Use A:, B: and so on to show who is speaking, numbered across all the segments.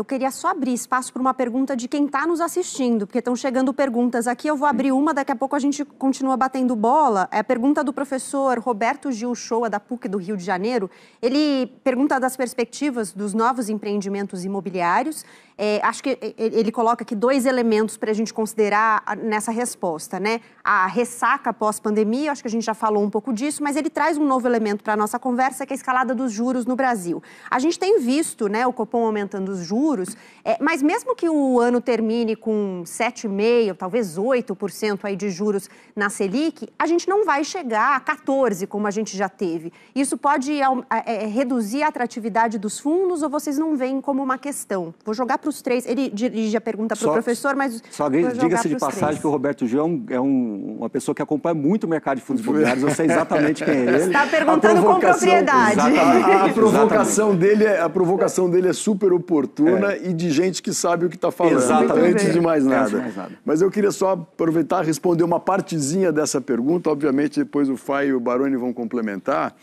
A: Eu queria só abrir espaço para uma pergunta de quem está nos assistindo, porque estão chegando perguntas aqui. Eu vou abrir uma, daqui a pouco a gente continua batendo bola. É a pergunta do professor Roberto Gil Shoa, da PUC do Rio de Janeiro. Ele pergunta das perspectivas dos novos empreendimentos imobiliários. É, acho que é, é, ele coloca aqui dois elementos para a gente considerar nessa resposta, né? A ressaca pós-pandemia, acho que a gente já falou um pouco disso, mas ele traz um novo elemento para a nossa conversa, que é a escalada dos juros no Brasil. A gente tem visto né, o Copom aumentando os juros juros. É, mas mesmo que o ano termine com 7,5%, talvez 8% aí de juros na Selic, a gente não vai chegar a 14%, como a gente já teve. Isso pode é, reduzir a atratividade dos fundos ou vocês não veem como uma questão? Vou jogar para os três. Ele dirige a pergunta para o professor, mas. Só diga-se de passagem três. que
B: o Roberto João é, um, uma pessoa que acompanha muito o mercado de fundos imobiliários, eu sei exatamente quem é ele. está perguntando com propriedade. A, a, provocação dele é, a provocação dele é super oportuna é. e de gente que sabe o que está falando. Exatamente. Antes de mais nada. Mas eu queria só aproveitar e responder uma partezinha dessa pergunta. Obviamente, depois o Fai e o Baroni vão complementar.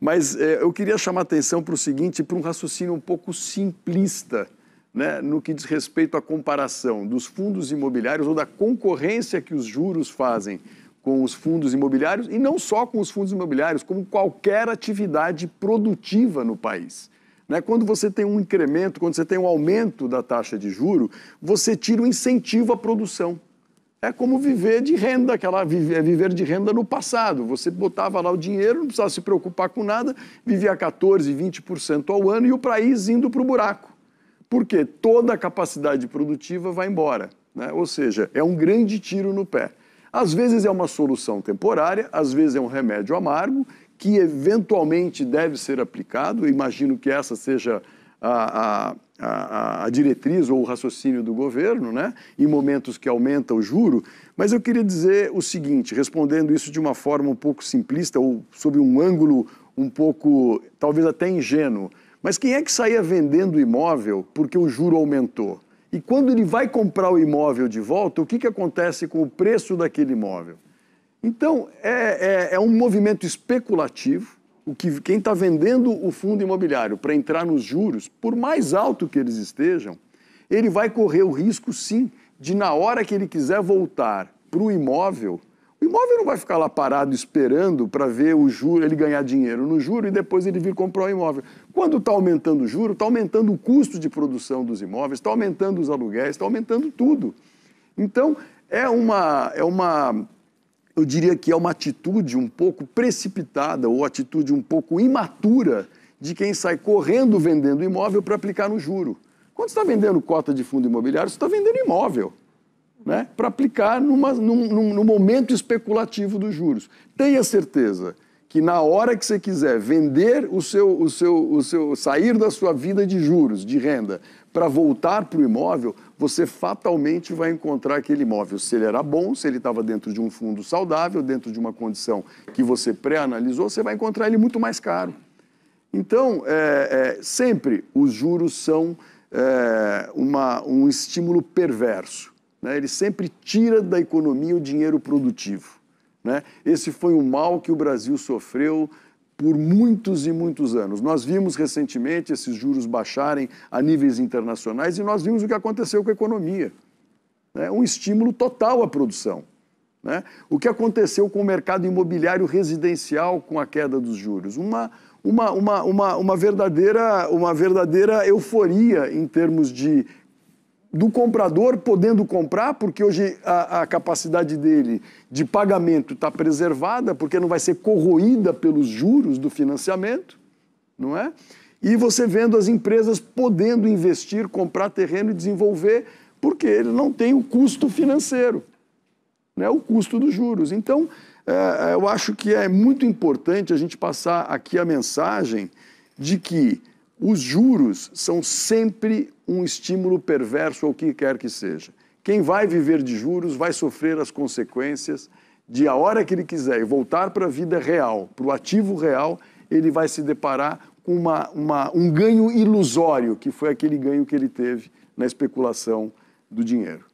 B: Mas é, eu queria chamar atenção para o seguinte, para um raciocínio um pouco simplista, né, no que diz respeito à comparação dos fundos imobiliários ou da concorrência que os juros fazem com os fundos imobiliários e não só com os fundos imobiliários, como qualquer atividade produtiva no país. Né? Quando você tem um incremento, quando você tem um aumento da taxa de juro, você tira o um incentivo à produção. É como viver de renda, aquela é viver de renda no passado. Você botava lá o dinheiro, não precisava se preocupar com nada, vivia 14, 20% ao ano e o país indo para o buraco. Porque toda a capacidade produtiva vai embora. Né? Ou seja, é um grande tiro no pé. Às vezes é uma solução temporária, às vezes é um remédio amargo, que eventualmente deve ser aplicado. imagino que essa seja a, a, a, a, diretriz ou o raciocínio do governo, né? em momentos que aumenta o juro. Mas eu queria dizer o seguinte, respondendo isso de uma forma um pouco simplista ou sobre um ângulo um pouco, talvez até ingênuo. Mas quem é que saía vendendo imóvel porque o juro aumentou? E quando ele vai comprar o imóvel de volta, o que, que acontece com o preço daquele imóvel? Então, é, é, é um movimento especulativo. O que, quem está vendendo o fundo imobiliário para entrar nos juros, por mais alto que eles estejam, ele vai correr o risco, sim, de na hora que ele quiser voltar para o imóvel, o imóvel não vai ficar lá parado esperando para ver o juro, ele ganhar dinheiro no juro e depois ele vir comprar o imóvel. Quando está aumentando o juro, está aumentando o custo de produção dos imóveis, está aumentando os aluguéis, está aumentando tudo. Então, é uma, é uma eu diria que é uma atitude um pouco precipitada ou atitude um pouco imatura de quem sai correndo vendendo imóvel para aplicar no juro. Quando você está vendendo cota de fundo imobiliário, você está vendendo imóvel. Né, para aplicar numa, num, num, momento especulativo dos juros. Tenha certeza, que na hora que você quiser vender o seu, o seu, o seu sair da sua vida de juros, de renda, para voltar para o imóvel, você fatalmente vai encontrar aquele imóvel. Se ele era bom, se ele estava dentro de um fundo saudável, dentro de uma condição que você pré-analisou, você vai encontrar ele muito mais caro. Então, é, é, sempre os juros são é, uma, um estímulo perverso. Né? Ele sempre tira da economia o dinheiro produtivo. Né? Esse foi o mal que o Brasil sofreu por muitos e muitos anos. Nós vimos recentemente esses juros baixarem a níveis internacionais e nós vimos o que aconteceu com a economia. Né? Um estímulo total à produção. Né? O que aconteceu com o mercado imobiliário residencial com a queda dos juros? Uma, uma, uma, uma, uma, verdadeira, uma verdadeira euforia em termos de do comprador podendo comprar, porque hoje a, a capacidade dele de pagamento está preservada, porque não vai ser corroída pelos juros do financiamento, não é? E você vendo as empresas podendo investir, comprar terreno e desenvolver, porque ele não tem o custo financeiro, né? o custo dos juros. Então, é, é eu acho que é muito importante a gente passar aqui a mensagem de que os juros são sempre um estímulo perverso ao que quer que seja. Quem vai viver de juros vai sofrer as consequências de a hora que ele quiser e voltar para a vida real, para o ativo real, ele vai se deparar com uma, uma, um ganho ilusório, que foi aquele ganho que ele teve na especulação do dinheiro.